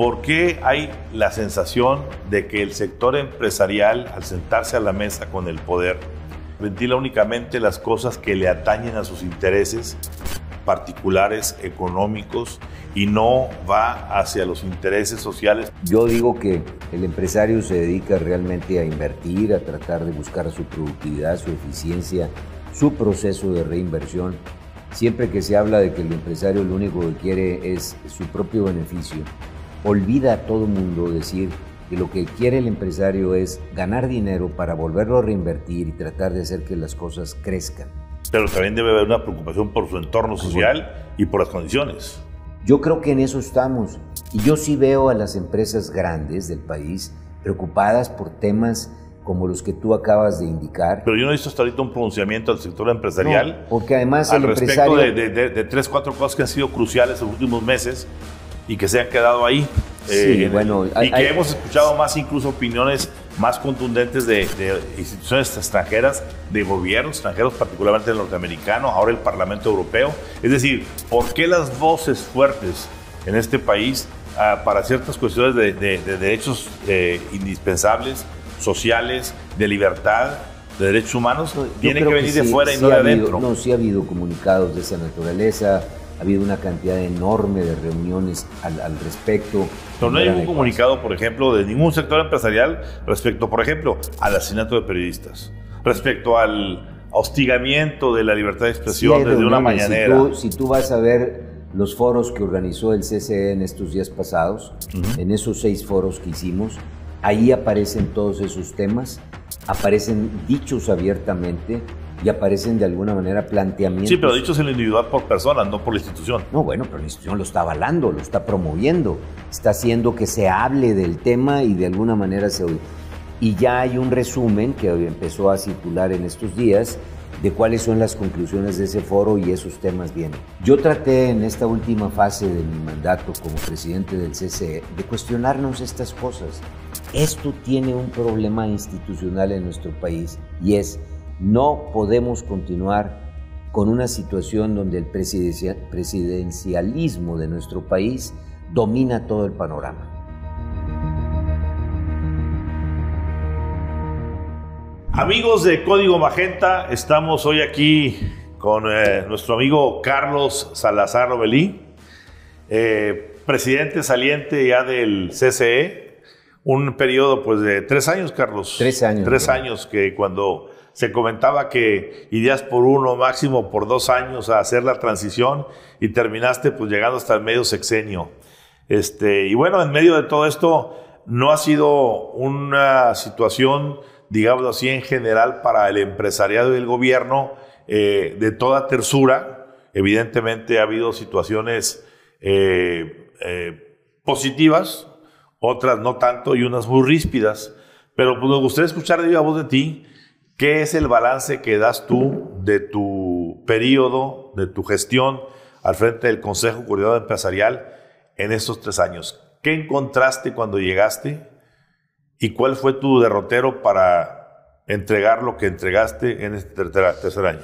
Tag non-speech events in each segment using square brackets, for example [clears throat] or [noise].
¿Por qué hay la sensación de que el sector empresarial, al sentarse a la mesa con el poder, ventila únicamente las cosas que le atañen a sus intereses particulares, económicos, y no va hacia los intereses sociales? Yo digo que el empresario se dedica realmente a invertir, a tratar de buscar su productividad, su eficiencia, su proceso de reinversión. Siempre que se habla de que el empresario lo único que quiere es su propio beneficio, olvida a todo mundo decir que lo que quiere el empresario es ganar dinero para volverlo a reinvertir y tratar de hacer que las cosas crezcan. Pero también debe haber una preocupación por su entorno social y por las condiciones. Yo creo que en eso estamos. Y yo sí veo a las empresas grandes del país preocupadas por temas como los que tú acabas de indicar. Pero yo no he visto hasta ahorita un pronunciamiento al sector empresarial. porque además al respecto de, de, de, de tres, cuatro cosas que han sido cruciales en los últimos meses y que se han quedado ahí. Eh, bueno, y que hemos escuchado más incluso opiniones más contundentes de, instituciones extranjeras, de gobiernos extranjeros, particularmente el norteamericano, ahora el Parlamento Europeo. Es decir, ¿por qué las voces fuertes en este país ah, para ciertas cuestiones de, derechos eh, indispensables, sociales, de libertad, de derechos humanos, tienen que venir de fuera y no de ha adentro? Habido, no, sí ha habido comunicados de esa naturaleza ha habido una cantidad enorme de reuniones al, respecto. Pero no hay ningún comunicado, por ejemplo, de ningún sector empresarial respecto, por ejemplo, al asesinato de periodistas, respecto al hostigamiento de la libertad de expresión desde una mañanera. Si tú, vas a ver los foros que organizó el CCE en estos días pasados, en esos seis foros que hicimos, ahí aparecen todos esos temas, aparecen dichos abiertamente, y aparecen de alguna manera planteamientos. Sí, pero dicho es el individual por persona, no por la institución. No, bueno, pero la institución lo está avalando, lo está promoviendo, está haciendo que se hable del tema y de alguna manera se... Y ya hay un resumen que hoy empezó a circular en estos días de cuáles son las conclusiones de ese foro y esos temas bien. Yo traté en esta última fase de mi mandato como presidente del CCE de cuestionarnos estas cosas. Esto tiene un problema institucional en nuestro país y es no podemos continuar con una situación donde el presidencialismo de nuestro país domina todo el panorama. Amigos de Código Magenta, estamos hoy aquí con eh, nuestro amigo Carlos Salazar Robelí, eh, presidente saliente ya del CCE, un periodo pues de tres años, Carlos. Tres años. Tres años que cuando se comentaba que irías por uno, máximo por dos años a hacer la transición y terminaste pues llegando hasta el medio sexenio. Este, y bueno, en medio de todo esto no ha sido una situación, digamos así, en general para el empresariado y el gobierno eh, de toda tersura. Evidentemente ha habido situaciones eh, eh, positivas, otras no tanto y unas muy ríspidas. Pero pues, nos gustaría escuchar de viva voz de ti ¿Qué es el balance que das tú de tu periodo, de tu gestión al frente del Consejo Coordinador Empresarial en estos tres años? ¿Qué encontraste cuando llegaste y cuál fue tu derrotero para entregar lo que entregaste en este tercer año?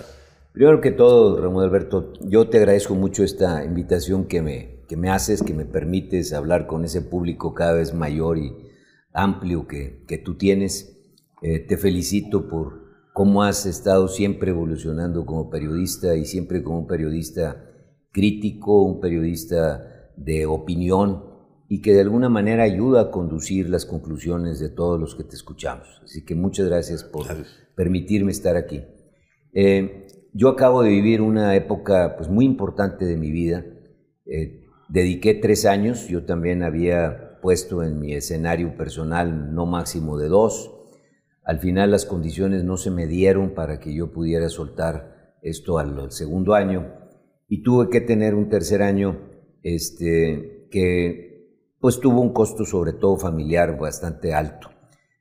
Primero que todo, Ramón Alberto, yo te agradezco mucho esta invitación que me, que me haces, que me permites hablar con ese público cada vez mayor y amplio que, que tú tienes. Eh, te felicito por, cómo has estado siempre evolucionando como periodista y siempre como un periodista crítico, un periodista de opinión y que de alguna manera ayuda a conducir las conclusiones de todos los que te escuchamos. Así que muchas gracias por permitirme estar aquí. Eh, yo acabo de vivir una época pues, muy importante de mi vida. Eh, dediqué tres años, yo también había puesto en mi escenario personal no máximo de dos, al final las condiciones no se me dieron para que yo pudiera soltar esto al, segundo año y tuve que tener un tercer año este, que pues tuvo un costo sobre todo familiar bastante alto.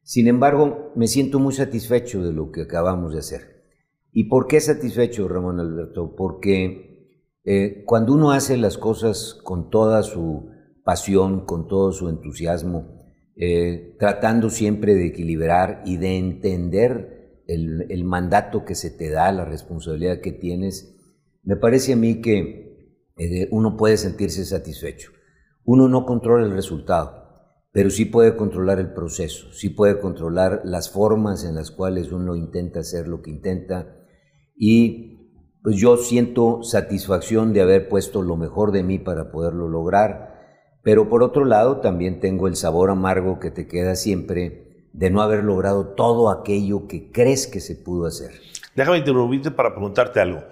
Sin embargo, me siento muy satisfecho de lo que acabamos de hacer. ¿Y por qué satisfecho, Ramón Alberto? Porque eh, cuando uno hace las cosas con toda su pasión, con todo su entusiasmo, eh, tratando siempre de equilibrar y de entender el, mandato que se te da, la responsabilidad que tienes, me parece a mí que eh, uno puede sentirse satisfecho. Uno no controla el resultado, pero sí puede controlar el proceso, sí puede controlar las formas en las cuales uno intenta hacer lo que intenta y pues yo siento satisfacción de haber puesto lo mejor de mí para poderlo lograr pero por otro lado, también tengo el sabor amargo que te queda siempre de no haber logrado todo aquello que crees que se pudo hacer. Déjame interrumpirte para preguntarte algo.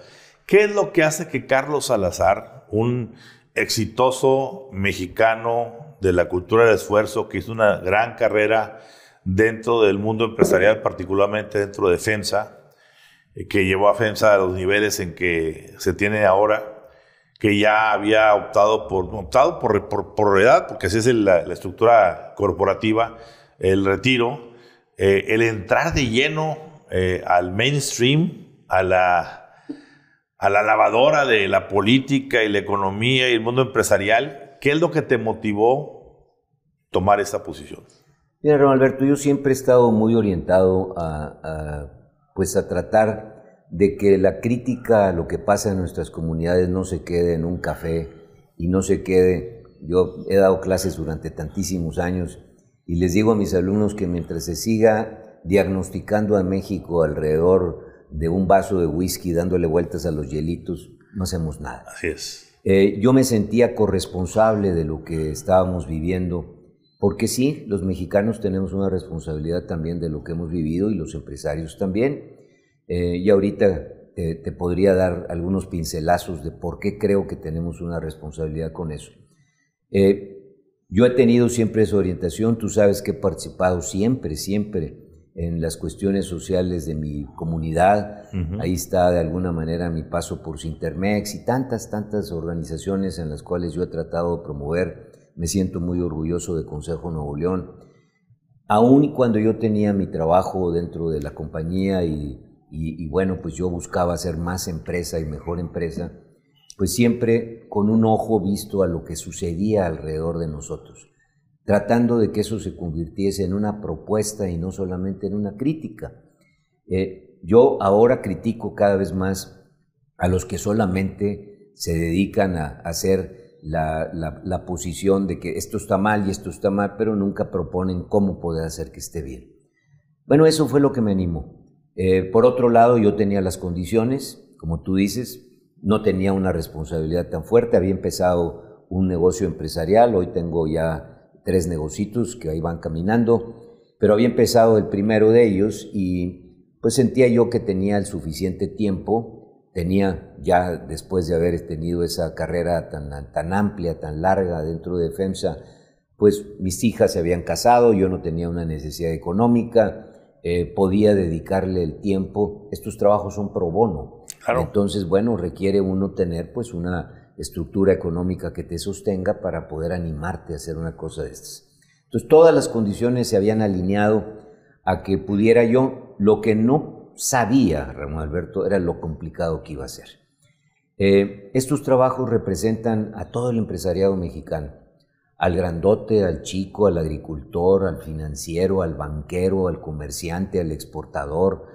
¿Qué es lo que hace que Carlos Salazar, un exitoso mexicano de la cultura del esfuerzo, que hizo una gran carrera dentro del mundo empresarial, particularmente dentro de FENSA, eh, que llevó a FEMSA a los niveles en que se tiene ahora, que ya había optado por, optado por, por, edad, porque así es la, estructura corporativa, el retiro, eh, el entrar de lleno eh, al mainstream, a la, a la lavadora de la política y la economía y el mundo empresarial. ¿Qué es lo que te motivó tomar esta posición? Mira, Romalberto, Alberto, yo siempre he estado muy orientado a, a pues a tratar de que la crítica a lo que pasa en nuestras comunidades no se quede en un café y no se quede. Yo he dado clases durante tantísimos años y les digo a mis alumnos que mientras se siga diagnosticando a México alrededor de un vaso de whisky dándole vueltas a los hielitos, no hacemos nada. Así es. Eh, yo me sentía corresponsable de lo que estábamos viviendo, porque sí, los mexicanos tenemos una responsabilidad también de lo que hemos vivido y los empresarios también. Eh, y ahorita eh, te, podría dar algunos pincelazos de por qué creo que tenemos una responsabilidad con eso. Eh, yo he tenido siempre esa orientación, tú sabes que he participado siempre, siempre en las cuestiones sociales de mi comunidad. Ahí está de alguna manera mi paso por Sintermex y tantas, tantas organizaciones en las cuales yo he tratado de promover. Me siento muy orgulloso de Consejo Nuevo León. Aún cuando yo tenía mi trabajo dentro de la compañía y y, bueno, pues yo buscaba ser más empresa y mejor empresa, pues siempre con un ojo visto a lo que sucedía alrededor de nosotros, tratando de que eso se convirtiese en una propuesta y no solamente en una crítica. Eh, yo ahora critico cada vez más a los que solamente se dedican a, hacer la, la, posición de que esto está mal y esto está mal, pero nunca proponen cómo poder hacer que esté bien. Bueno, eso fue lo que me animó. Eh, por otro lado, yo tenía las condiciones, como tú dices, no tenía una responsabilidad tan fuerte, había empezado un negocio empresarial, hoy tengo ya tres negocitos que ahí van caminando, pero había empezado el primero de ellos y pues sentía yo que tenía el suficiente tiempo, tenía ya después de haber tenido esa carrera tan, tan amplia, tan larga dentro de FEMSA, pues mis hijas se habían casado, yo no tenía una necesidad económica, eh, podía dedicarle el tiempo. Estos trabajos son pro bono. Entonces, bueno, requiere uno tener pues una estructura económica que te sostenga para poder animarte a hacer una cosa de estas. Entonces, todas las condiciones se habían alineado a que pudiera yo. Lo que no sabía, Ramón Alberto, era lo complicado que iba a ser. Eh, estos trabajos representan a todo el empresariado mexicano al grandote, al chico, al agricultor, al financiero, al banquero, al comerciante, al exportador,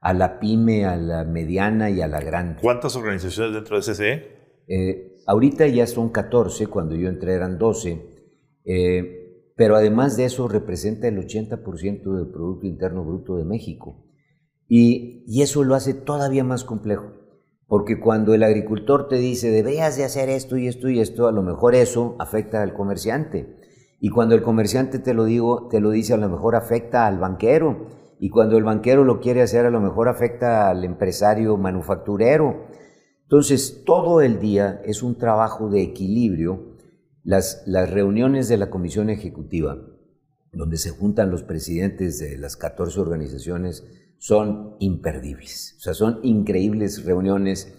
a la pyme, a la mediana y a la grande. ¿Cuántas organizaciones dentro de CCE? Eh, ahorita ya son 14, cuando yo entré eran 12, eh, pero además de eso representa el 80% del Producto Interno Bruto de México. y eso lo hace todavía más complejo. Porque cuando el agricultor te dice, deberías de hacer esto y esto y esto, a lo mejor eso afecta al comerciante. Y cuando el comerciante te lo, digo, te lo dice, a lo mejor afecta al banquero. Y cuando el banquero lo quiere hacer, a lo mejor afecta al empresario manufacturero. Entonces, todo el día es un trabajo de equilibrio. Las, reuniones de la comisión ejecutiva, donde se juntan los presidentes de las 14 organizaciones son imperdibles. O sea, son increíbles reuniones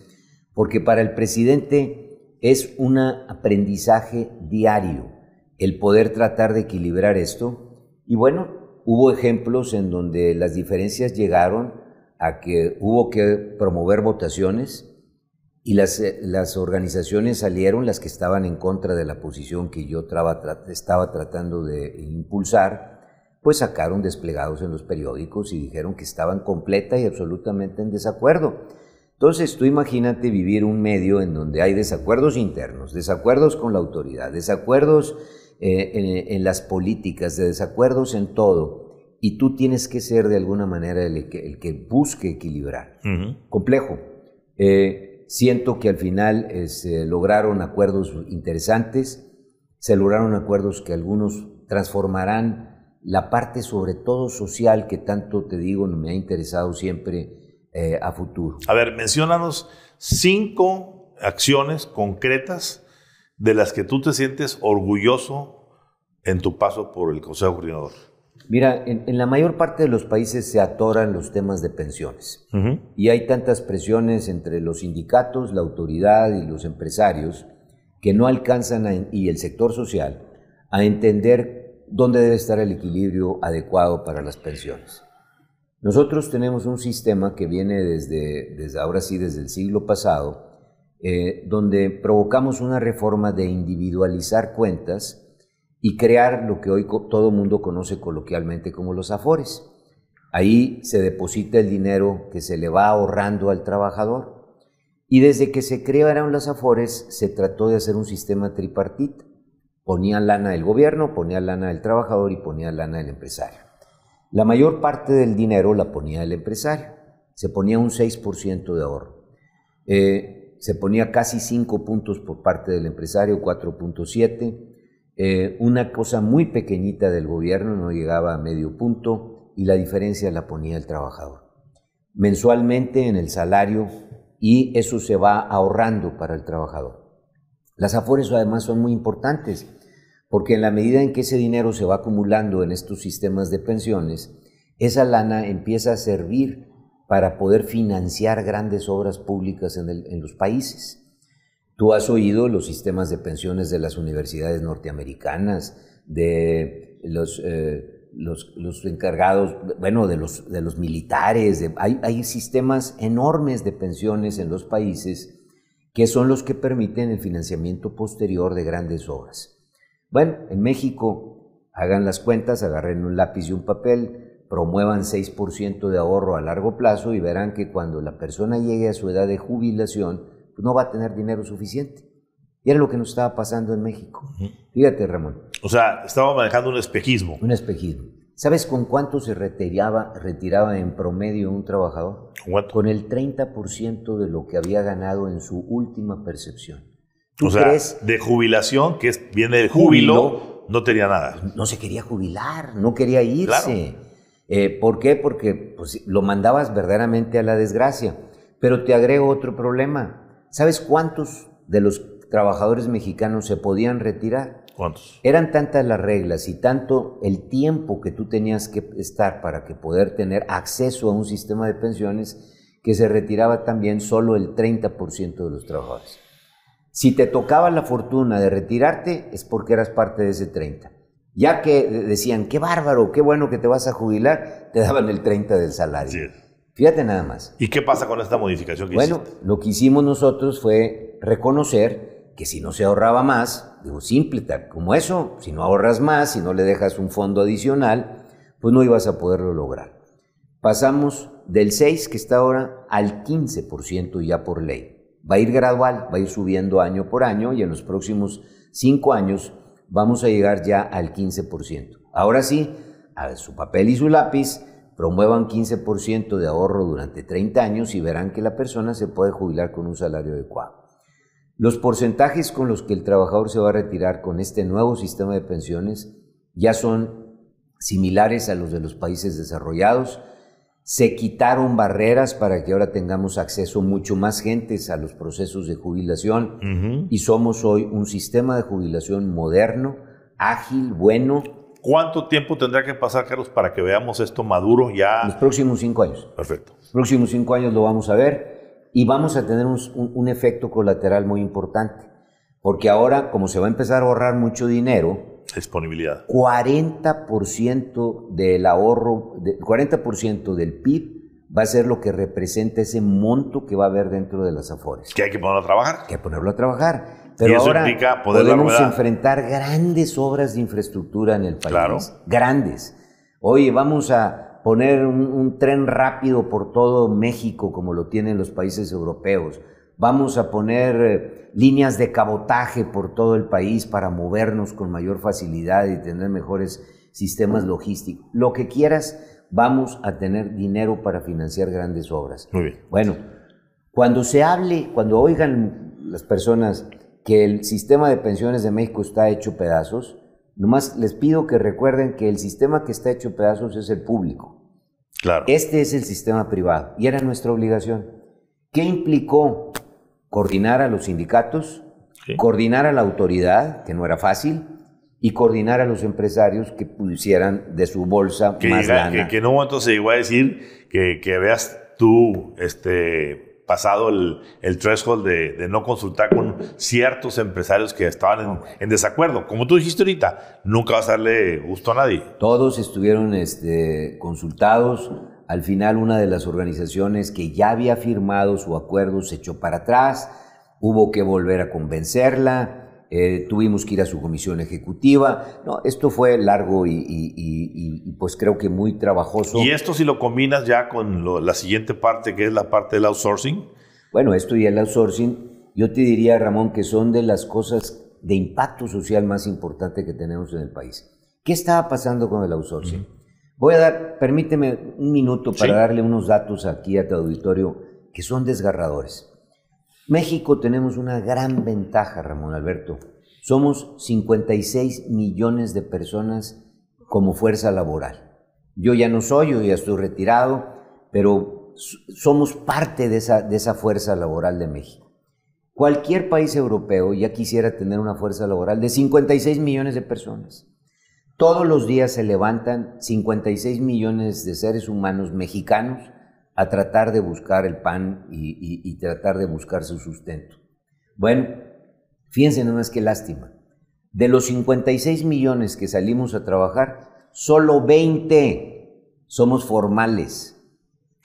porque para el presidente es un aprendizaje diario el poder tratar de equilibrar esto. Y bueno, hubo ejemplos en donde las diferencias llegaron a que hubo que promover votaciones y las, eh, organizaciones salieron, las que estaban en contra de la posición que yo estaba tratando de impulsar, pues sacaron desplegados en los periódicos y dijeron que estaban completa y absolutamente en desacuerdo. Entonces tú imagínate vivir un medio en donde hay desacuerdos internos, desacuerdos con la autoridad, desacuerdos eh, en, las políticas, de desacuerdos en todo, y tú tienes que ser de alguna manera el que, busque equilibrar. Complejo. Eh, siento que al final eh, se lograron acuerdos interesantes, se lograron acuerdos que algunos transformarán la parte sobre todo social que tanto te digo no me ha interesado siempre eh, a futuro. A ver, menciónanos cinco acciones concretas de las que tú te sientes orgulloso en tu paso por el Consejo Coordinador. Mira, en, la mayor parte de los países se atoran los temas de pensiones y hay tantas presiones entre los sindicatos, la autoridad y los empresarios que no alcanzan y el sector social a entender dónde debe estar el equilibrio adecuado para las pensiones. Nosotros tenemos un sistema que viene desde, desde ahora sí, desde el siglo pasado, eh, donde provocamos una reforma de individualizar cuentas y crear lo que hoy todo mundo conoce coloquialmente como los afores. Ahí se deposita el dinero que se le va ahorrando al trabajador. Y desde que se crearon los afores se trató de hacer un sistema tripartita. Ponía lana del gobierno, ponía lana del trabajador y ponía lana del empresario. La mayor parte del dinero la ponía el empresario. Se ponía un 6% de ahorro. Eh, se ponía casi 5 puntos por parte del empresario, 4.7. Eh, una cosa muy pequeñita del gobierno, no llegaba a medio punto, y la diferencia la ponía el trabajador. Mensualmente en el salario, y eso se va ahorrando para el trabajador. Las afores además son muy importantes. Porque en la medida en que ese dinero se va acumulando en estos sistemas de pensiones, esa lana empieza a servir para poder financiar grandes obras públicas en, los países. Tú has oído los sistemas de pensiones de las universidades norteamericanas, de los, eh, encargados, bueno, de los, militares. hay sistemas enormes de pensiones en los países que son los que permiten el financiamiento posterior de grandes obras. Bueno, en México hagan las cuentas, agarren un lápiz y un papel, promuevan 6% de ahorro a largo plazo y verán que cuando la persona llegue a su edad de jubilación, pues no va a tener dinero suficiente. Y era lo que nos estaba pasando en México. Fíjate, Ramón. O sea, estaba manejando un espejismo. Un espejismo. ¿Sabes con cuánto se retiraba, retiraba en promedio un trabajador? ¿Cuánto? Con el 30% de lo que había ganado en su última percepción o de jubilación, que es, viene del júbilo, no tenía nada. No se quería jubilar, no quería irse. Eh, ¿Por qué? Porque pues, lo mandabas verdaderamente a la desgracia. Pero te agrego otro problema. ¿Sabes cuántos de los trabajadores mexicanos se podían retirar? ¿Cuántos? Eran tantas las reglas y tanto el tiempo que tú tenías que estar para que poder tener acceso a un sistema de pensiones que se retiraba también solo el 30% de los trabajadores. Si te tocaba la fortuna de retirarte, es porque eras parte de ese 30. Ya que decían, qué bárbaro, qué bueno que te vas a jubilar, te daban el 30 del salario. Fíjate nada más. ¿Y qué pasa con esta modificación que Bueno, lo que hicimos nosotros fue reconocer que si no se ahorraba más, digo, simple, como eso, si no ahorras más, si no le dejas un fondo adicional, pues no ibas a poderlo lograr. Pasamos del 6 que está ahora al 15% ya por ley va a ir gradual, va a ir subiendo año por año y en los próximos cinco años vamos a llegar ya al 15%. Ahora sí, a su papel y su lápiz, promuevan 15% de ahorro durante 30 años y verán que la persona se puede jubilar con un salario adecuado. Los porcentajes con los que el trabajador se va a retirar con este nuevo sistema de pensiones ya son similares a los de los países desarrollados, se quitaron barreras para que ahora tengamos acceso mucho más gente a los procesos de jubilación y somos hoy un sistema de jubilación moderno, ágil, bueno. ¿Cuánto tiempo tendrá que pasar, Carlos, para que veamos esto maduro ya? Los próximos cinco años. Perfecto. Los próximos cinco años lo vamos a ver y vamos a tener un efecto colateral muy importante, porque ahora, como se va a empezar a ahorrar mucho dinero, Disponibilidad. 40% del ahorro, 40% del PIB va a ser lo que representa ese monto que va a haber dentro de las afores. Que hay que ponerlo a trabajar. Que hay que ponerlo a trabajar. Pero eso ahora implica poder podemos enfrentar grandes obras de infraestructura en el país. Claro. Grandes. Oye, vamos a poner un tren rápido por todo México como lo tienen los países europeos vamos a poner eh, líneas de cabotaje por todo el país para movernos con mayor facilidad y tener mejores sistemas logísticos. Lo que quieras, vamos a tener dinero para financiar grandes obras. Muy bien. Bueno, cuando se hable, cuando oigan las personas que el sistema de pensiones de México está hecho pedazos, nomás les pido que recuerden que el sistema que está hecho pedazos es el público. Claro. Este es el sistema privado y era nuestra obligación. ¿Qué implicó coordinar a los sindicatos, coordinar a la autoridad, que no era fácil, y coordinar a los empresarios que pusieran de su bolsa que más lana. Que, no entonces llegó a decir que, que veas tú este, pasado el, el threshold de, no consultar con ciertos empresarios que estaban en, desacuerdo. Como tú dijiste ahorita, nunca vas a darle gusto a nadie. Todos estuvieron este, consultados al final una de las organizaciones que ya había firmado su acuerdo se echó para atrás, hubo que volver a convencerla, eh, tuvimos que ir a su comisión ejecutiva. No, esto fue largo y, pues creo que muy trabajoso. Y esto si lo combinas ya con la siguiente parte que es la parte del outsourcing. Bueno, esto y el outsourcing, yo te diría Ramón que son de las cosas de impacto social más importante que tenemos en el país. ¿Qué estaba pasando con el outsourcing? Voy a dar, permíteme un minuto para darle unos datos aquí a tu auditorio que son desgarradores. México tenemos una gran ventaja, Ramón Alberto. Somos 56 millones de personas como fuerza laboral. Yo ya no soy, yo ya estoy retirado, pero somos parte de esa, de esa fuerza laboral de México. Cualquier país europeo ya quisiera tener una fuerza laboral de 56 millones de personas. Todos los días se levantan 56 millones de seres humanos mexicanos a tratar de buscar el pan y, tratar de buscar su sustento. Bueno, fíjense es que lástima. De los 56 millones que salimos a trabajar, solo 20 somos formales.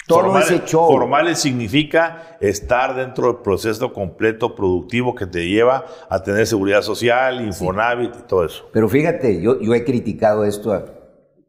Formales significa estar dentro del proceso completo productivo que te lleva a tener seguridad social, Infonavit y todo eso. Pero fíjate, yo, yo he criticado esto.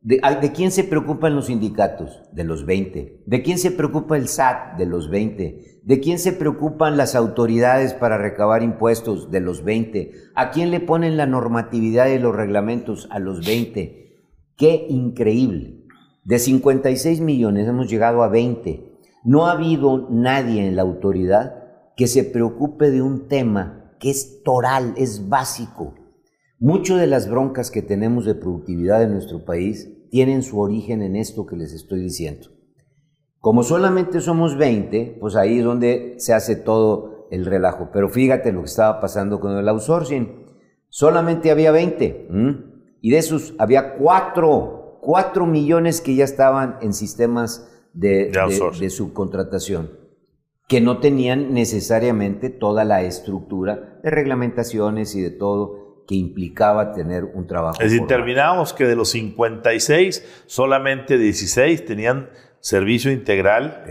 de, quién se preocupan los sindicatos? De los 20. ¿De quién se preocupa el SAT? De los 20. ¿De quién se preocupan las autoridades para recabar impuestos? De los 20. ¿A quién le ponen la normatividad y los reglamentos? A los 20. Qué increíble. De 56 millones hemos llegado a 20. No ha habido nadie en la autoridad que se preocupe de un tema que es toral, es básico. Muchas de las broncas que tenemos de productividad en nuestro país tienen su origen en esto que les estoy diciendo. Como solamente somos 20, pues ahí es donde se hace todo el relajo. Pero fíjate lo que estaba pasando con el outsourcing. Solamente había 20 y de esos había 4 4 millones que ya estaban en sistemas de, subcontratación, que no tenían necesariamente toda la estructura de reglamentaciones y de todo que implicaba tener un trabajo. Es decir, terminamos que de los 56, solamente 16 tenían servicio integral,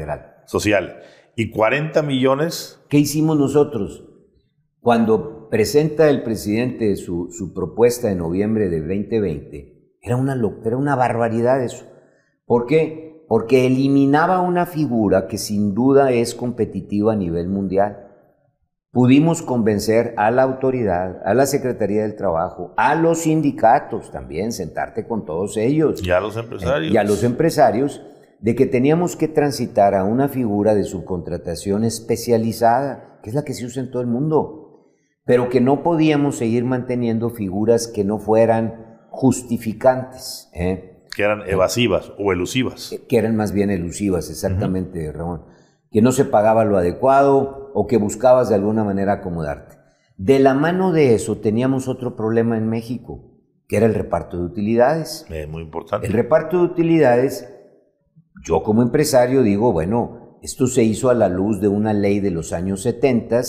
social y 40 millones. ¿Qué hicimos nosotros? Cuando presenta el presidente su, su propuesta en noviembre de 2020, era una, era una barbaridad eso. ¿Por qué? Porque eliminaba una figura que sin duda es competitiva a nivel mundial. Pudimos convencer a la autoridad, a la Secretaría del Trabajo, a los sindicatos también, sentarte con todos ellos. Y a los empresarios. Y a los empresarios de que teníamos que transitar a una figura de subcontratación especializada, que es la que se usa en todo el mundo, pero que no podíamos seguir manteniendo figuras que no fueran justificantes. ¿eh? Que eran eh, evasivas o elusivas. Que eran más bien elusivas, exactamente, Ramón. Que no se pagaba lo adecuado o que buscabas de alguna manera acomodarte. De la mano de eso teníamos otro problema en México, que era el reparto de utilidades. Eh, muy importante. El reparto de utilidades, yo como empresario digo, bueno, esto se hizo a la luz de una ley de los años 70,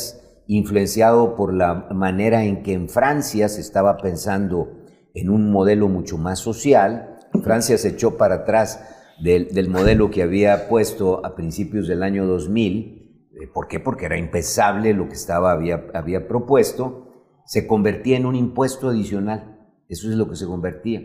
influenciado por la manera en que en Francia se estaba pensando en un modelo mucho más social. Francia se echó para atrás del, modelo que había puesto a principios del año 2000. Eh, ¿Por qué? Porque era impensable lo que estaba, había, había propuesto. Se convertía en un impuesto adicional. Eso es lo que se convertía.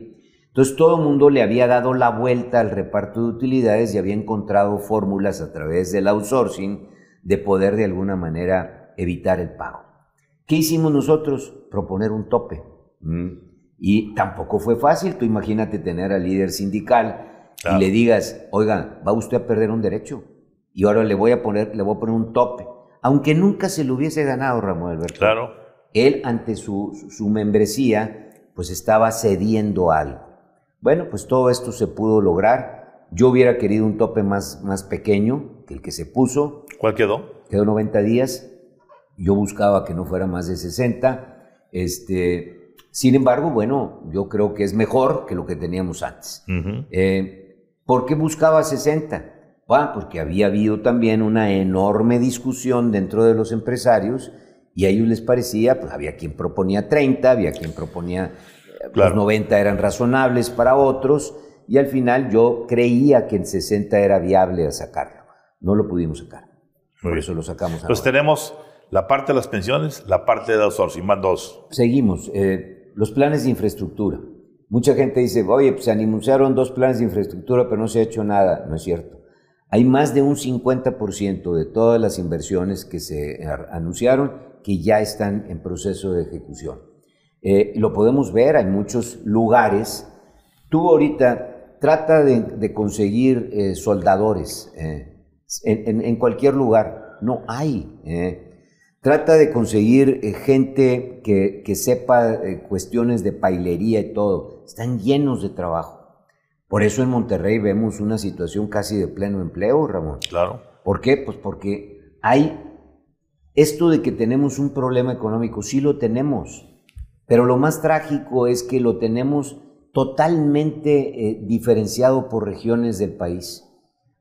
Entonces todo el mundo le había dado la vuelta al reparto de utilidades y había encontrado fórmulas a través del outsourcing de poder de alguna manera evitar el pago. ¿Qué hicimos nosotros? Proponer un tope. Mm. Y tampoco fue fácil, tú imagínate tener al líder sindical y le digas, oiga, va usted a perder un derecho y ahora le voy a poner, le voy a poner un tope. Aunque nunca se lo hubiese ganado Ramón Alberto. Claro. Él ante su, membresía pues estaba cediendo algo. Bueno, pues todo esto se pudo lograr. Yo hubiera querido un tope más, más pequeño que el que se puso. ¿Cuál quedó? Quedó 90 días. Yo buscaba que no fuera más de 60. Este, sin embargo, bueno, yo creo que es mejor que lo que teníamos antes. Eh, ¿Por qué buscaba 60? Ah, porque había habido también una enorme discusión dentro de los empresarios y a ellos les parecía, pues había quien proponía 30, había quien proponía los eh, pues, 90 eran razonables para otros y al final yo creía que el 60 era viable a sacarlo. No lo pudimos sacar. por eso lo sacamos. Entonces tenemos la parte de las pensiones, la parte de y más dos. Seguimos. Eh, los planes de infraestructura. Mucha gente dice, oye, pues se anunciaron dos planes de infraestructura, pero no se ha hecho nada. No es cierto. Hay más de un 50% de todas las inversiones que se anunciaron que ya están en proceso de ejecución. Eh, lo podemos ver, hay muchos lugares. Tú ahorita trata de, conseguir eh, soldadores eh, en, en, cualquier lugar. No hay. Trata de conseguir eh, gente que, sepa eh, cuestiones de pailería y todo. Están llenos de trabajo. Por eso en Monterrey vemos una situación casi de pleno empleo, Ramón. Claro. ¿Por qué? Pues porque hay esto de que tenemos un problema económico, sí lo tenemos, pero lo más trágico es que lo tenemos totalmente eh, diferenciado por regiones del país.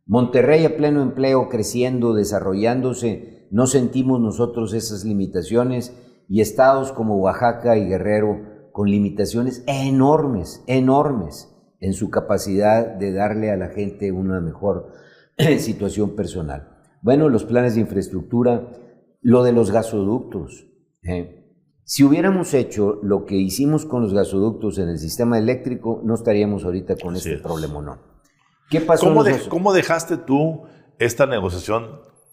Monterrey a pleno empleo, creciendo, desarrollándose, no sentimos nosotros esas limitaciones y estados como Oaxaca y Guerrero con limitaciones enormes, enormes en su capacidad de darle a la gente una mejor [clears throat] situación personal. Bueno, los planes de infraestructura, lo de los gasoductos. ¿eh? Si hubiéramos hecho lo que hicimos con los gasoductos en el sistema eléctrico, no estaríamos ahorita con este problema, ¿no? ¿Qué pasó? ¿Cómo, ¿Cómo dejaste tú esta negociación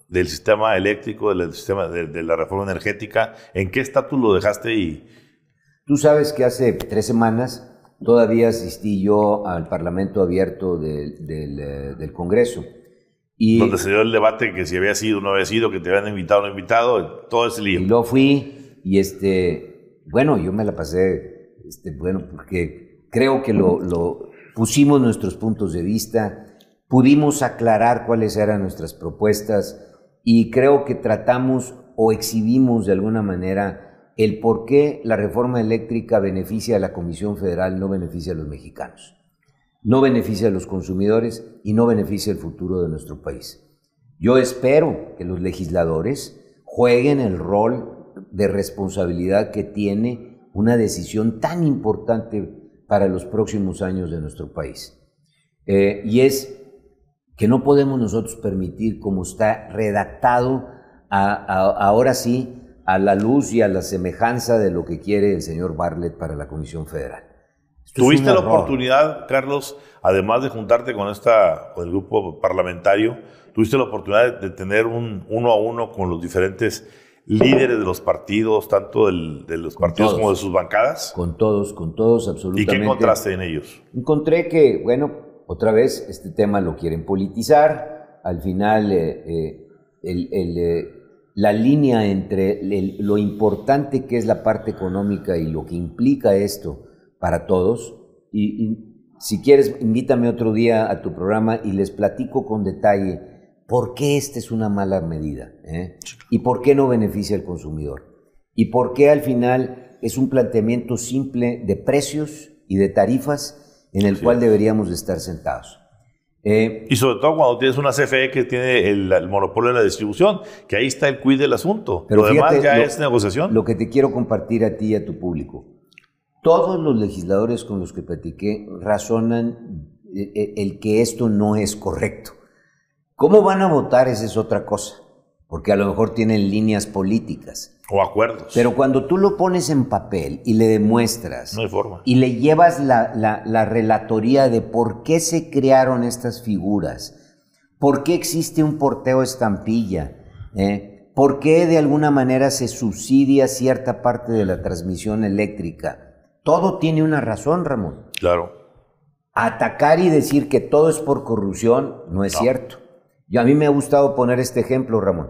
del sistema eléctrico, del sistema de, la reforma energética? ¿En qué estatus lo dejaste? Y... Tú sabes que hace tres semanas todavía asistí yo al Parlamento Abierto eh, del, Congreso. Y donde se dio el debate que si había sido o no había sido, que te habían invitado o no invitado, todo ese lío. Y lo fui y este, bueno, yo me la pasé, este, bueno, porque creo que lo, lo pusimos nuestros puntos de vista, pudimos aclarar cuáles eran nuestras propuestas, y creo que tratamos o exhibimos de alguna manera el por qué la reforma eléctrica beneficia a la Comisión Federal, no beneficia a los mexicanos, no beneficia a los consumidores y no beneficia el futuro de nuestro país. Yo espero que los legisladores jueguen el rol de responsabilidad que tiene una decisión tan importante para los próximos años de nuestro país. Eh, y es que no podemos nosotros permitir, como está redactado ahora sí, a la luz y a la semejanza de lo que quiere el señor Bartlett para la Comisión Federal. Tuviste la oportunidad, Carlos, además de juntarte con esta, con el grupo parlamentario, tuviste la oportunidad de, tener un uno a uno con los diferentes líderes de los partidos, tanto de los partidos como de sus bancadas? Con todos, con todos, absolutamente. ¿Y qué encontraste en ellos? Encontré que, bueno, otra vez este tema lo quieren politizar, al final eh, eh, eh, la línea entre lo importante que es la parte económica y lo que implica esto para todos, y, y, si quieres, invítame otro día a tu programa y les platico con detalle por qué esta es una mala medida y por qué no beneficia al consumidor y por qué al final es un planteamiento simple de precios y de tarifas en el cual deberíamos estar sentados. Eh, y sobre todo cuando tienes una CFE que tiene el, monopolio de la distribución, que ahí está el quid del asunto. Pero lo demás ya es negociación. Lo que te quiero compartir a ti y a tu público. Todos los legisladores con los que platiqué razonan el, eh, eh, el que esto no es correcto. ¿Cómo van a votar? Esa es otra cosa porque a lo mejor tienen líneas políticas. O acuerdos. Pero cuando tú lo pones en papel y le demuestras. No forma. Y le llevas la, relatoría de por qué se crearon estas figuras, por qué existe un porteo estampilla, ¿eh? por qué de alguna manera se subsidia cierta parte de la transmisión eléctrica. Todo tiene una razón, Ramón. Claro. Atacar y decir que todo es por corrupción no es cierto a mí me ha gustado poner este ejemplo, Ramón.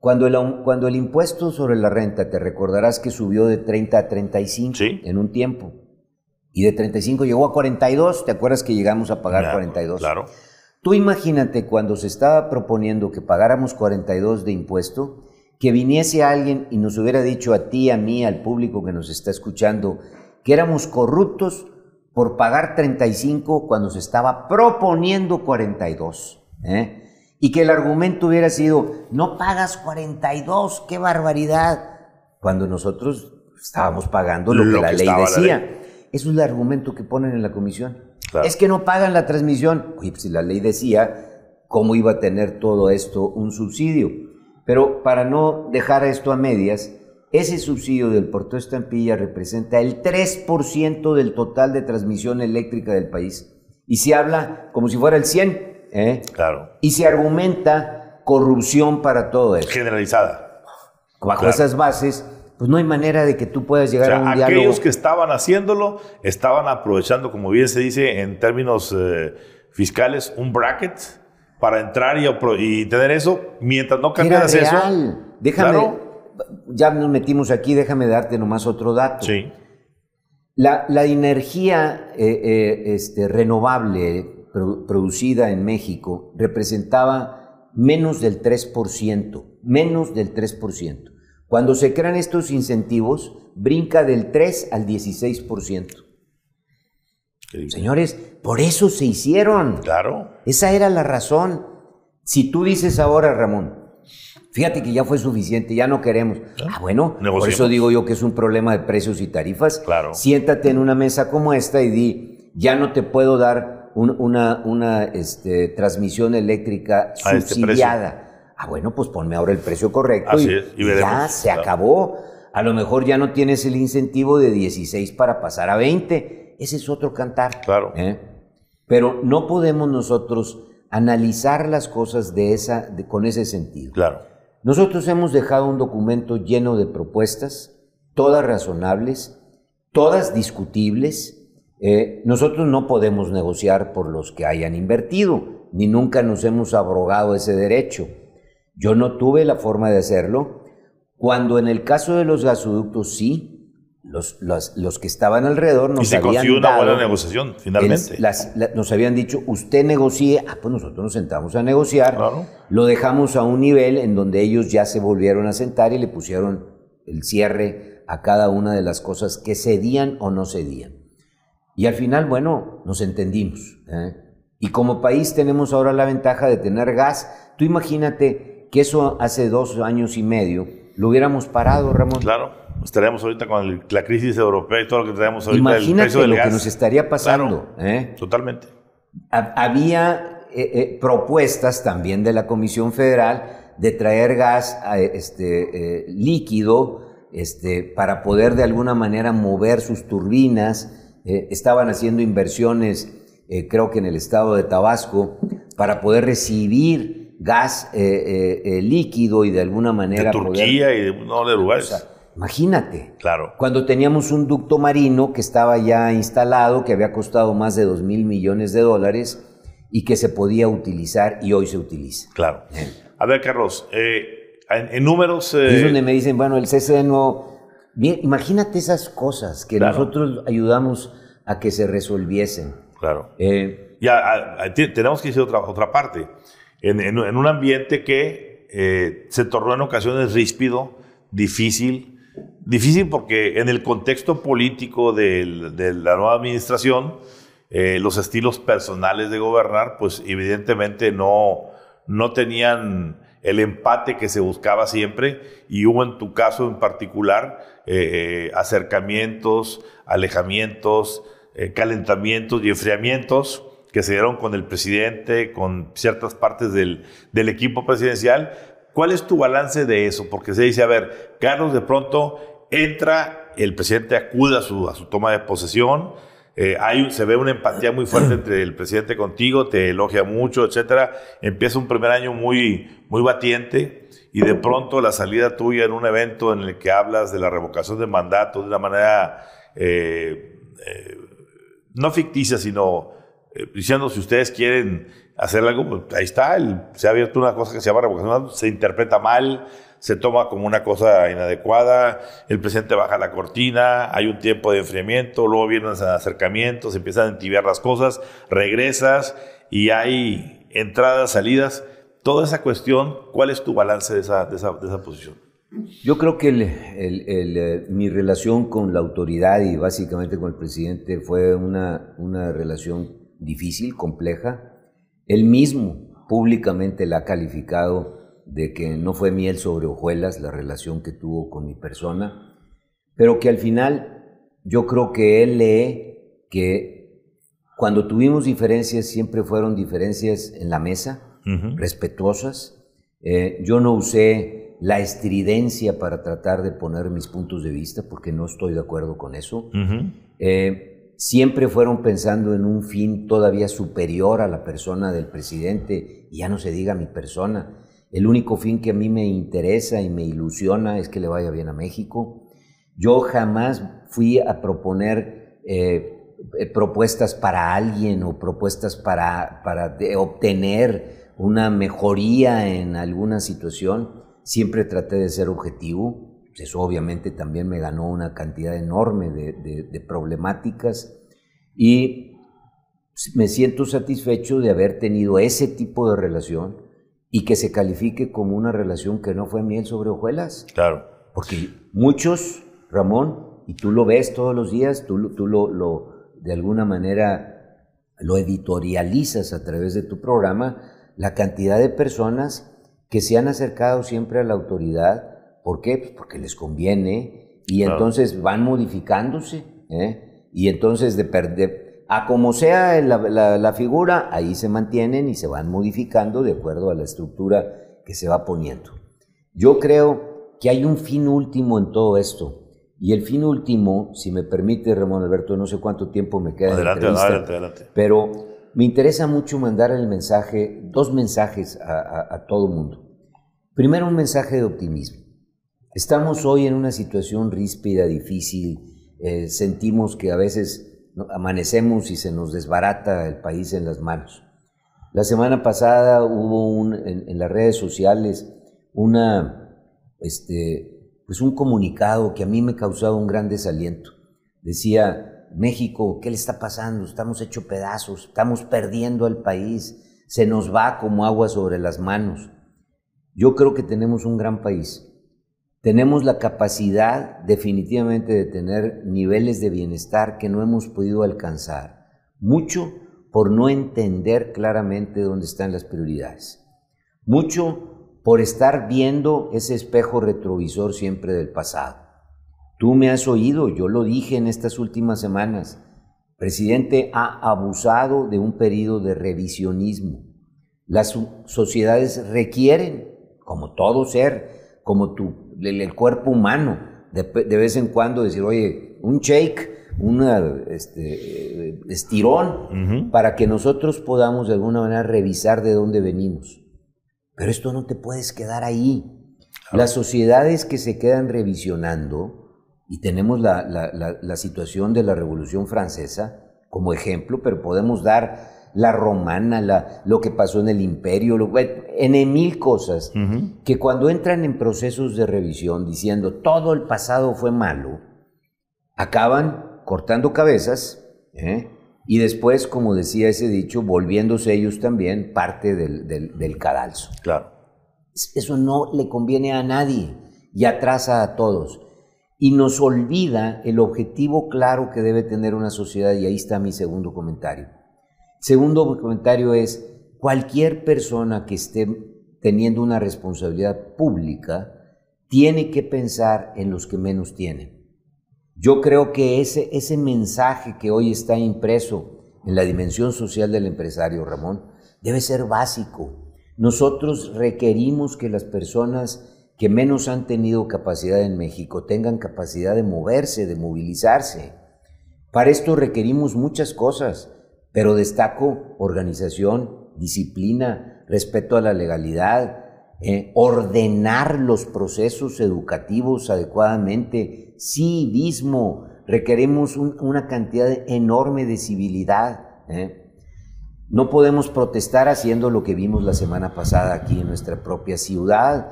Cuando el, cuando el impuesto sobre la renta, te recordarás que subió de 30 a 35 en un tiempo. Y de 35 llegó a 42, ¿te acuerdas que llegamos a pagar 42? Claro. Tú imagínate cuando se estaba proponiendo que pagáramos 42 de impuesto, que viniese alguien y nos hubiera dicho a ti, a mí, al público que nos está escuchando, que éramos corruptos por pagar 35 cuando se estaba proponiendo 42. ¿eh? y que el argumento hubiera sido, no pagas 42, qué barbaridad, cuando nosotros estábamos pagando lo, que la ley decía. Eso es el argumento que ponen en la comisión. Es que no pagan la transmisión. Oye, pues si la ley decía, ¿cómo iba a tener todo esto un subsidio? Pero para no dejar esto a medias, ese subsidio del Puerto Estampilla representa el 3% del total de transmisión eléctrica del país. Y se habla como si fuera el 100%. ¿eh? Claro. Y se argumenta corrupción para todo eso. Generalizada. Bajo esas bases, pues no hay manera de que tú puedas llegar a un aquellos Aquellos que estaban haciéndolo estaban aprovechando, como bien se dice en términos eh, fiscales, un bracket para entrar y, tener eso, mientras no cambias eso. Déjame, ya nos metimos aquí, déjame darte nomás otro dato. La, energía eh, este, renovable producida en México representaba menos del 3%, menos del 3%. Cuando se crean estos incentivos, brinca del 3 al 16%. Señores, por eso se hicieron. Claro. Esa era la razón. Si tú dices ahora, Ramón, fíjate que ya fue suficiente, ya no queremos. Ah, ah bueno, por eso digo yo que es un problema de precios y tarifas. Claro. Siéntate en una mesa como esta y di, ya no te puedo dar una, este, transmisión eléctrica este subsidiada. ah, bueno, pues ponme ahora el precio correcto y, ya se acabó. A lo mejor ya no tienes el incentivo de 16 para pasar a 20. Ese es otro cantar. Claro. ¿eh? Pero no podemos nosotros analizar las cosas de esa, con ese sentido. Claro. Nosotros hemos dejado un documento lleno de propuestas, todas razonables, todas discutibles, eh, nosotros no podemos negociar por los que hayan invertido, ni nunca nos hemos abrogado ese derecho. Yo no tuve la forma de hacerlo, cuando en el caso de los gasoductos sí, los, los, que estaban alrededor nos habían y se consiguió una buena negociación, finalmente. las, nos habían dicho, usted negocie, ah, pues nosotros nos sentamos a negociar, lo dejamos a un nivel en donde ellos ya se volvieron a sentar y le pusieron el cierre a cada una de las cosas que cedían o no cedían. Y al final, bueno, nos entendimos. ¿eh? Y como país tenemos ahora la ventaja de tener gas. Tú imagínate que eso hace dos años y medio lo hubiéramos parado, Ramón. Claro, estaríamos ahorita con la crisis europea y todo lo que tenemos ahorita. el precio del lo que nos estaría pasando. ¿eh? Totalmente. Había eh, eh, propuestas también de la Comisión Federal de traer gas este, líquido este, para poder de alguna manera mover sus turbinas eh, estaban haciendo inversiones, eh, creo que en el estado de Tabasco, para poder recibir gas eh, líquido y de alguna manera... De Turquía y de, no, de lugares. imagínate. Claro. Cuando teníamos un ducto marino que estaba ya instalado, que había costado más de 2 mil millones de dólares y que se podía utilizar y hoy se utiliza. Claro. A ver, Carlos, en, números... Es donde me dicen, bueno, el csno no Bien, imagínate esas cosas que nosotros ayudamos a que se resolviesen. Claro. Eh, ya tenemos que decir otra, otra parte. En, un ambiente que eh, se tornó en ocasiones ríspido, difícil. Difícil porque en el contexto político de, la nueva administración, eh, los estilos personales de gobernar, pues evidentemente no, no tenían el empate que se buscaba siempre y hubo en tu caso en particular eh, eh, acercamientos, alejamientos, eh, calentamientos y enfriamientos que se dieron con el presidente, con ciertas partes del, equipo presidencial. ¿Cuál es tu balance de eso? Porque se dice, a ver, Carlos de pronto entra, el presidente acude a su, a su toma de posesión, eh, se ve una empatía muy fuerte [clears throat] entre el presidente contigo, te elogia mucho, etcétera. Empieza un primer año muy, muy batiente y de pronto la salida tuya en un evento en el que hablas de la revocación de mandato de una manera eh, eh, no ficticia, sino diciendo si ustedes quieren hacer algo, pues, ahí está, se ha abierto una cosa que se llama revocación, se interpreta mal, se toma como una cosa inadecuada, el presidente baja la cortina, hay un tiempo de enfriamiento, luego vienen acercamientos, se empiezan a entibiar las cosas, regresas y hay entradas, salidas, toda esa cuestión, ¿cuál es tu balance de esa, posición? Yo creo que eh, mi relación con la autoridad y básicamente con el presidente fue una relación difícil, compleja, él mismo públicamente la ha calificado de que no fue miel sobre hojuelas la relación que tuvo con mi persona, pero que al final yo creo que él lee que cuando tuvimos diferencias siempre fueron diferencias en la mesa, respetuosas. Eh, yo no usé la estridencia para tratar de poner mis puntos de vista porque no estoy de acuerdo con eso siempre fueron pensando en un fin todavía superior a la persona del presidente, y ya no se diga mi persona. El único fin que a mí me interesa y me ilusiona es que le vaya bien a México. Yo jamás fui a proponer eh, eh, propuestas para alguien o propuestas para obtener una mejoría en alguna situación. Siempre traté de ser objetivo pues eso obviamente también me ganó una cantidad enorme de, problemáticas y me siento satisfecho de haber tenido ese tipo de relación y que se califique como una relación que no fue miel sobre hojuelas. Claro. Porque muchos, Ramón, y tú lo ves todos los días, tú, tú lo, lo, de alguna manera lo editorializas a través de tu programa, la cantidad de personas que se han acercado siempre a la autoridad ¿Por qué? Pues porque les conviene y entonces van modificándose. ¿eh? Y entonces de perder, a como sea la, figura, ahí se mantienen y se van modificando de acuerdo a la estructura que se va poniendo. Yo creo que hay un fin último en todo esto. Y el fin último, si me permite, Ramón Alberto, no sé cuánto tiempo me queda. Adelante, adelante, adelante. Pero me interesa mucho mandar el mensaje, dos mensajes a, a, a todo mundo. Primero, un mensaje de optimismo. Estamos hoy en una situación ríspida, difícil, eh, sentimos que a veces amanecemos y se nos desbarata el país en las manos. La semana pasada hubo en, las redes sociales este, pues un comunicado que a mí me causaba un gran desaliento. Decía, México, ¿qué le está pasando? Estamos hecho pedazos, estamos perdiendo al país, se nos va como agua sobre las manos. Yo creo que tenemos un gran país, tenemos la capacidad definitivamente de tener niveles de bienestar que no hemos podido alcanzar, mucho por no entender claramente dónde están las prioridades, mucho por estar viendo ese espejo retrovisor siempre del pasado. Tú me has oído, yo lo dije en estas últimas semanas, presidente ha abusado de un periodo de revisionismo. Las sociedades requieren, como todo ser, como tú el, cuerpo humano, de, vez en cuando decir, oye, un shake, un este, estirón, para que nosotros podamos de alguna manera revisar de dónde venimos. Pero esto no te puedes quedar ahí. Las sociedades que se quedan revisionando, y tenemos la situación de la Revolución Francesa como ejemplo, pero podemos dar la romana, lo que pasó en el imperio, lo, en mil cosas, que cuando entran en procesos de revisión diciendo todo el pasado fue malo, acaban cortando cabezas ¿eh? y después, como decía ese dicho, volviéndose ellos también parte del, del, del cadalso. Claro. Eso no le conviene a nadie y atrasa a todos. Y nos olvida el objetivo claro que debe tener una sociedad, y ahí está mi segundo comentario Segundo comentario es, cualquier persona que esté teniendo una responsabilidad pública tiene que pensar en los que menos tienen. Yo creo que ese, ese mensaje que hoy está impreso en la dimensión social del empresario, Ramón, debe ser básico. Nosotros requerimos que las personas que menos han tenido capacidad en México tengan capacidad de moverse, de movilizarse. Para esto requerimos muchas cosas. Pero destaco organización, disciplina, respeto a la legalidad, eh, ordenar los procesos educativos adecuadamente, civismo, requeremos una cantidad enorme de civilidad. ¿eh? No podemos protestar haciendo lo que vimos la semana pasada aquí en nuestra propia ciudad.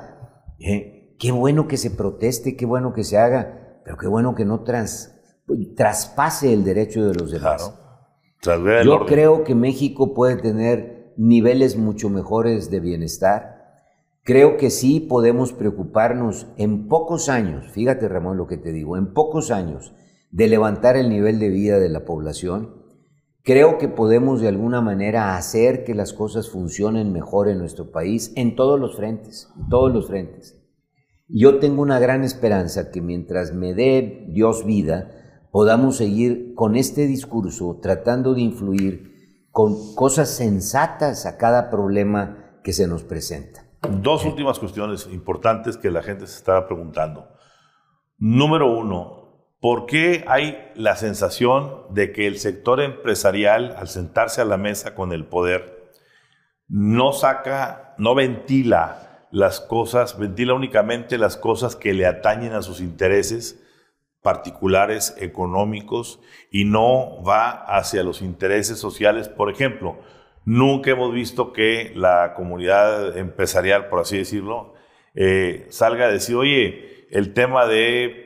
¿eh? Qué bueno que se proteste, qué bueno que se haga, pero qué bueno que no pues, traspase el derecho de los demás. Yo creo que México puede tener niveles mucho mejores de bienestar. Creo que sí podemos preocuparnos en pocos años, fíjate Ramón lo que te digo, en pocos años de levantar el nivel de vida de la población. Creo que podemos de alguna manera hacer que las cosas funcionen mejor en nuestro país en todos los frentes, en todos los frentes. Yo tengo una gran esperanza que mientras me dé Dios vida, podamos seguir con este discurso tratando de influir con cosas sensatas a cada problema que se nos presenta. Dos últimas cuestiones importantes que la gente se estaba preguntando. Número uno, ¿por qué hay la sensación de que el sector empresarial, al sentarse a la mesa con el poder, no saca, no ventila las cosas, ventila únicamente las cosas que le atañen a sus intereses? particulares económicos y no va hacia los intereses sociales. Por ejemplo, nunca hemos visto que la comunidad empresarial, por así decirlo, eh, salga a decir, oye, el tema de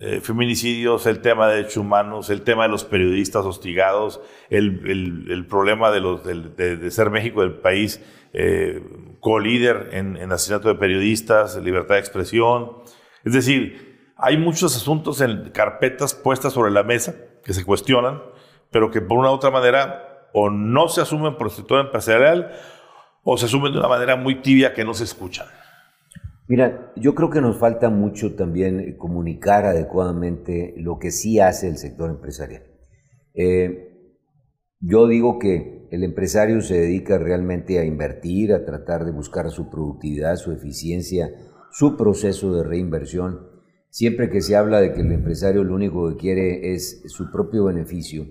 eh, feminicidios, el tema de derechos humanos, el tema de los periodistas hostigados, el, problema de, los, de, ser México el país eh, co-líder en asesinato de periodistas, libertad de expresión. Es decir, hay muchos asuntos en carpetas puestas sobre la mesa que se cuestionan, pero que por una u otra manera o no se asumen por el sector empresarial o se asumen de una manera muy tibia que no se escuchan. Mira, yo creo que nos falta mucho también comunicar adecuadamente lo que sí hace el sector empresarial. Eh, yo digo que el empresario se dedica realmente a invertir, a tratar de buscar su productividad, su eficiencia, su proceso de reinversión Siempre que se habla de que el empresario lo único que quiere es su propio beneficio,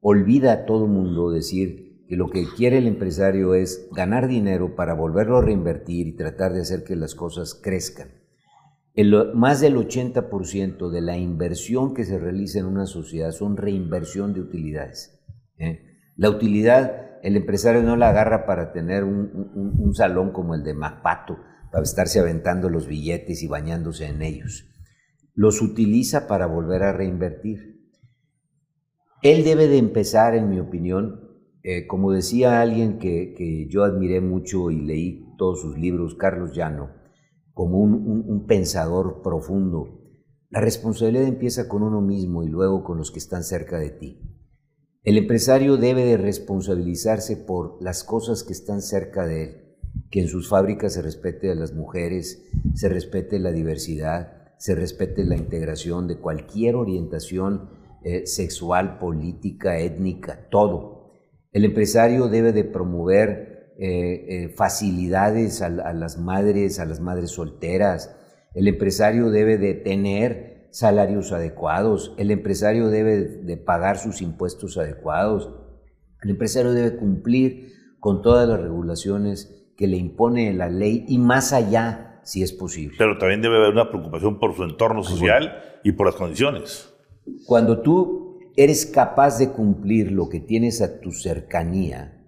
olvida a todo mundo decir que lo que quiere el empresario es ganar dinero para volverlo a reinvertir y tratar de hacer que las cosas crezcan. más del 80% de la inversión que se realiza en una sociedad son reinversión de utilidades. ¿eh? La utilidad, el empresario no la agarra para tener un, un salón como el de Mapato, para estarse aventando los billetes y bañándose en ellos los utiliza para volver a reinvertir. Él debe de empezar, en mi opinión, eh, como decía alguien que, yo admiré mucho y leí todos sus libros, Carlos Llano, como un, un pensador profundo, la responsabilidad empieza con uno mismo y luego con los que están cerca de ti. El empresario debe de responsabilizarse por las cosas que están cerca de él, que en sus fábricas se respete a las mujeres, se respete la diversidad, se respete la integración de cualquier orientación eh, sexual, política, étnica, todo. El empresario debe de promover eh, eh, facilidades a, las madres, a las madres solteras. El empresario debe de tener salarios adecuados. El empresario debe de pagar sus impuestos adecuados. El empresario debe cumplir con todas las regulaciones que le impone la ley y más allá si es posible. Pero también debe haber una preocupación por su entorno pues social y por las condiciones. Cuando tú eres capaz de cumplir lo que tienes a tu cercanía,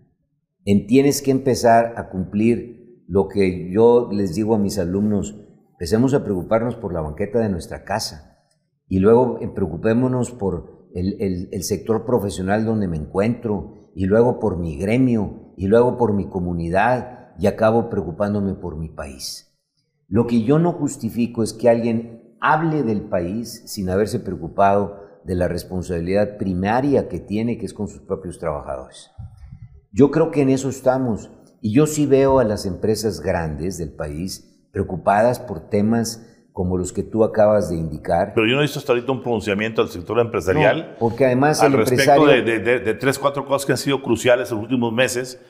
en tienes que empezar a cumplir lo que yo les digo a mis alumnos, empecemos a preocuparnos por la banqueta de nuestra casa y luego em, preocupémonos por el, el sector profesional donde me encuentro y luego por mi gremio y luego por mi comunidad y acabo preocupándome por mi país. Lo que yo no justifico es que alguien hable del país sin haberse preocupado de la responsabilidad primaria que tiene, que es con sus propios trabajadores. Yo creo que en eso estamos. Y yo sí veo a las empresas grandes del país preocupadas por temas como los que tú acabas de indicar. Pero yo no he visto hasta ahorita un pronunciamiento del sector empresarial. porque además al el respecto de, de, de, de, tres, cuatro cosas que han sido cruciales en los últimos meses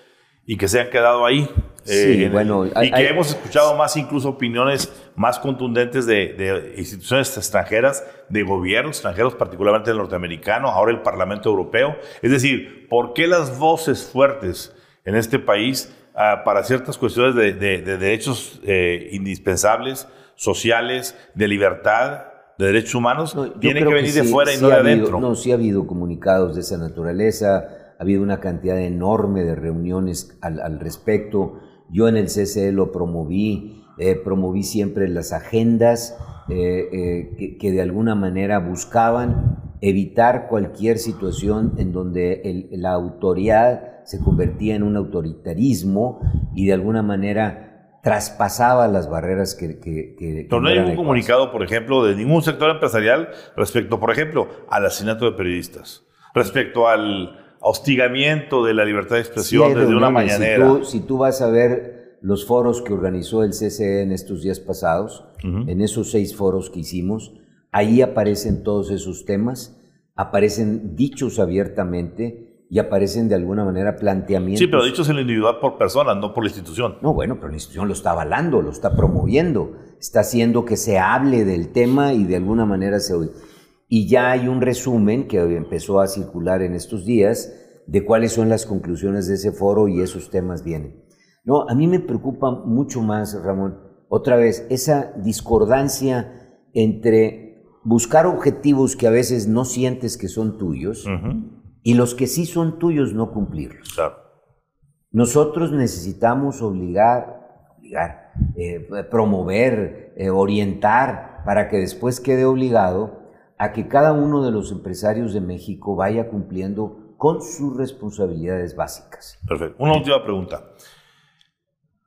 y que se han quedado ahí. Eh, bueno, y que hemos escuchado más incluso opiniones más contundentes de, instituciones extranjeras, de gobiernos extranjeros, particularmente el norteamericano, ahora el Parlamento Europeo. Es decir, ¿por qué las voces fuertes en este país ah, para ciertas cuestiones de, derechos eh, indispensables, sociales, de libertad, de derechos humanos, tienen que venir de fuera y no de ha adentro? Habido, no, sí ha habido comunicados de esa naturaleza ha habido una cantidad enorme de reuniones al, respecto. Yo en el CCE lo promoví, eh, promoví siempre las agendas eh, eh, que, de alguna manera buscaban evitar cualquier situación en donde la autoridad se convertía en un autoritarismo y de alguna manera traspasaba las barreras que... que Pero no hay ningún comunicado, por ejemplo, de ningún sector empresarial respecto, por ejemplo, al asesinato de periodistas, respecto al, hostigamiento de la libertad de expresión desde una mañanera. Si tú, vas a ver los foros que organizó el CCE en estos días pasados, en esos seis foros que hicimos, ahí aparecen todos esos temas, aparecen dichos abiertamente, y aparecen de alguna manera planteamientos. Sí, pero dichos en la individual por persona, no por la institución. No, bueno, pero la institución lo está avalando, lo está promoviendo, está haciendo que se hable del tema y de alguna manera se y ya hay un resumen que empezó a circular en estos días de cuáles son las conclusiones de ese foro y esos temas vienen. No, a mí me preocupa mucho más, Ramón, otra vez, esa discordancia entre buscar objetivos que a veces no sientes que son tuyos y los que sí son tuyos no cumplirlos. Nosotros necesitamos obligar, eh, promover, eh, orientar para que después quede obligado a que cada uno de los empresarios de México vaya cumpliendo con sus responsabilidades básicas. Perfecto. Una última pregunta.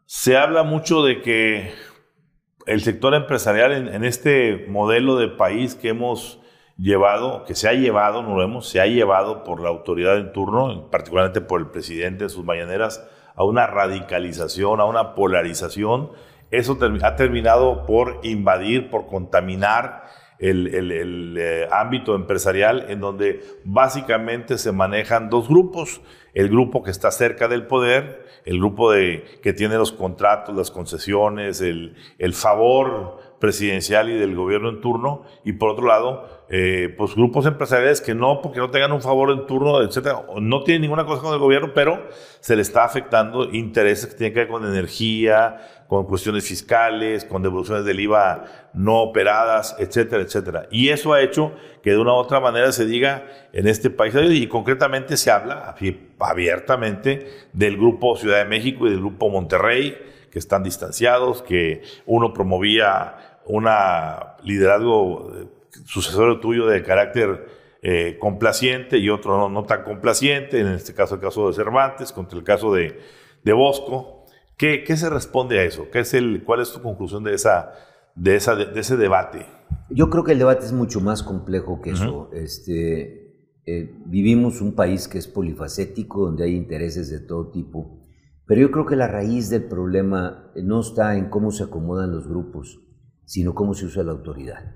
Se habla mucho de que el sector empresarial en, este modelo de país que hemos llevado, que se ha llevado, no lo hemos, se ha llevado por la autoridad en turno, particularmente por el presidente de sus mañaneras, a una radicalización, a una polarización. Eso ha terminado por invadir, por contaminar el, el, eh, ámbito empresarial en donde básicamente se manejan dos grupos, el grupo que está cerca del poder, el grupo de, que tiene los contratos, las concesiones, el, el favor presidencial y del gobierno en turno, y por otro lado, eh, pues grupos empresariales que no, porque no tengan un favor en turno, etcétera, no tienen ninguna cosa con el gobierno, pero se le está afectando intereses que tienen que ver con energía, con cuestiones fiscales, con devoluciones del IVA no operadas, etcétera, etcétera. Y eso ha hecho que de una u otra manera se diga en este país, y concretamente se habla abiertamente del grupo Ciudad de México y del grupo Monterrey, que están distanciados, que uno promovía un liderazgo eh, sucesor tuyo de carácter eh, complaciente y otro no, tan complaciente, en este caso el caso de Cervantes contra el caso de, Bosco. ¿Qué, se responde a eso? ¿Qué es el, ¿Cuál es tu conclusión de, esa, de, de, ese debate? Yo creo que el debate es mucho más complejo que eso. Este, eh, vivimos un país que es polifacético, donde hay intereses de todo tipo, pero yo creo que la raíz del problema no está en cómo se acomodan los grupos, sino cómo se usa la autoridad.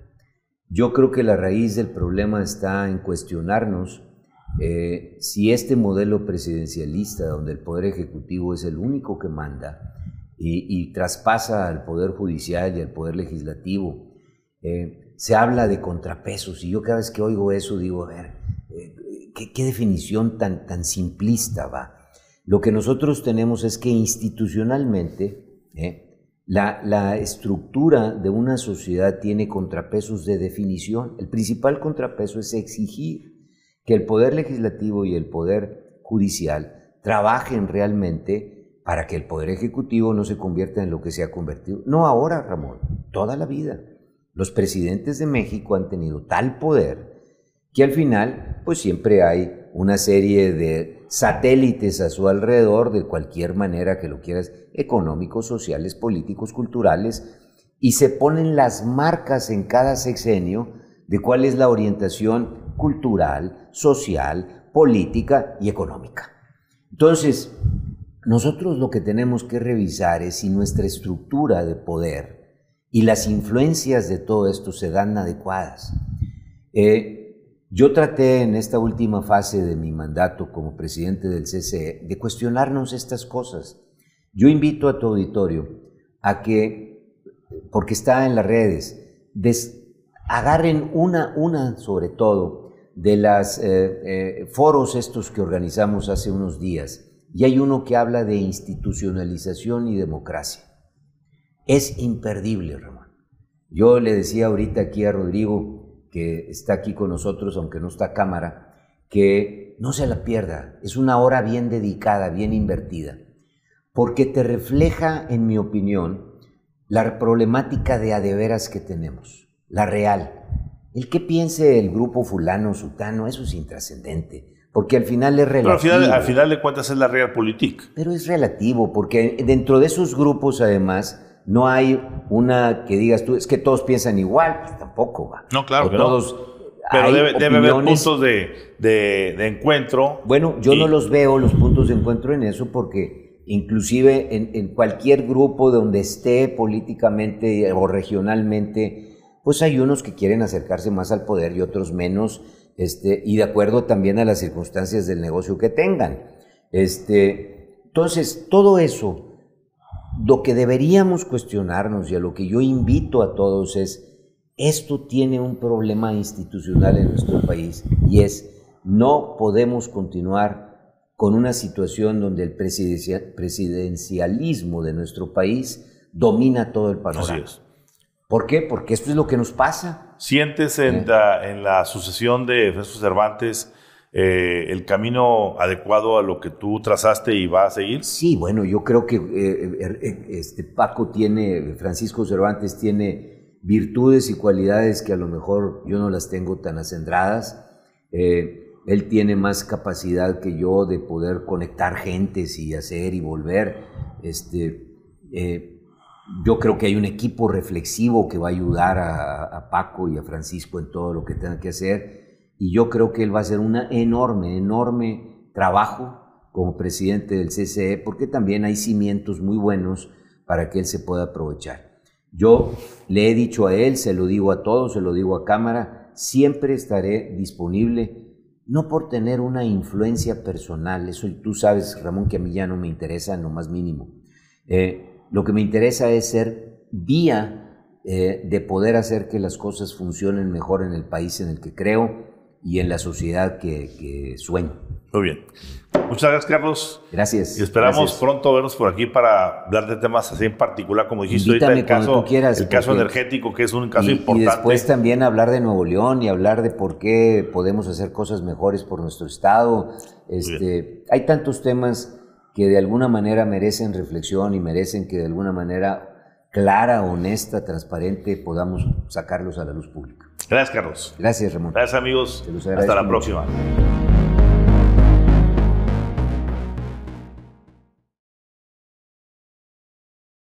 Yo creo que la raíz del problema está en cuestionarnos eh, si este modelo presidencialista, donde el Poder Ejecutivo es el único que manda y, traspasa al Poder Judicial y al Poder Legislativo, eh, se habla de contrapesos y yo cada vez que oigo eso digo, a ver, eh, ¿qué, definición tan, tan simplista va? Lo que nosotros tenemos es que institucionalmente, la, estructura de una sociedad tiene contrapesos de definición. El principal contrapeso es exigir que el poder legislativo y el poder judicial trabajen realmente para que el poder ejecutivo no se convierta en lo que se ha convertido. No ahora, Ramón, toda la vida. Los presidentes de México han tenido tal poder que al final, pues siempre hay una serie de satélites a su alrededor, de cualquier manera que lo quieras, económicos, sociales, políticos, culturales, y se ponen las marcas en cada sexenio de cuál es la orientación cultural, social, política y económica. Entonces, nosotros lo que tenemos que revisar es si nuestra estructura de poder y las influencias de todo esto se dan adecuadas. Eh, yo traté en esta última fase de mi mandato como presidente del CCE de cuestionarnos estas cosas. Yo invito a tu auditorio a que, porque está en las redes, agarren una, una sobre todo, de los eh, eh, foros estos que organizamos hace unos días. Y hay uno que habla de institucionalización y democracia. Es imperdible, Ramón. Yo le decía ahorita aquí a Rodrigo, que está aquí con nosotros, aunque no está cámara, que no se la pierda. Es una hora bien dedicada, bien invertida, porque te refleja, en mi opinión, la problemática de adeveras que tenemos, la real. El que piense el grupo fulano, sutano, eso es intrascendente, porque al final es relativo. al final, de cuentas es la real política. Pero es relativo, porque dentro de esos grupos, además, no hay una que digas tú, es que todos piensan igual, pues tampoco va. No, claro. todos. Pero debe, haber puntos de, encuentro. Bueno, yo no los veo los puntos de encuentro en eso porque inclusive en, cualquier grupo donde esté políticamente o regionalmente, pues hay unos que quieren acercarse más al poder y otros menos, este, y de acuerdo también a las circunstancias del negocio que tengan. Este, entonces, todo eso lo que deberíamos cuestionarnos y a lo que yo invito a todos es, esto tiene un problema institucional en nuestro país y es, no podemos continuar con una situación donde el presidencialismo de nuestro país domina todo el panorama. ¿Por qué? Porque esto es lo que nos pasa. Sientes en, eh. la, sucesión de Jesús Cervantes eh, el camino adecuado a lo que tú trazaste y va a seguir? Sí, bueno, yo creo que eh, eh, er, este Paco tiene, Francisco Cervantes tiene virtudes y cualidades que a lo mejor yo no las tengo tan acendradas. él tiene más capacidad que yo de poder conectar gentes y hacer y volver. Este, yo creo que hay un equipo reflexivo que va a ayudar a, a Paco y a Francisco en todo lo que tenga que hacer y yo creo que él va a hacer un enorme, enorme trabajo como presidente del CCE, porque también hay cimientos muy buenos para que él se pueda aprovechar. Yo le he dicho a él, se lo digo a todos, se lo digo a Cámara, siempre estaré disponible, no por tener una influencia personal, eso tú sabes, Ramón, que a mí ya no me interesa en lo más mínimo. Eh, lo que me interesa es ser vía eh, de poder hacer que las cosas funcionen mejor en el país en el que creo, y en la sociedad que, que sueño. Muy bien. Muchas gracias, Carlos. Gracias. Y esperamos pronto vernos por aquí para hablar de temas así en particular, como dijiste el caso, energético, que es un caso importante. Y después también hablar de Nuevo León y hablar de por qué podemos hacer cosas mejores por nuestro Estado. Este, hay tantos temas que de alguna manera merecen reflexión y merecen que de alguna manera clara, honesta, transparente podamos sacarlos a la luz pública. Gracias, Carlos. Gracias, Ramón. Gracias, amigos. Hasta la próxima.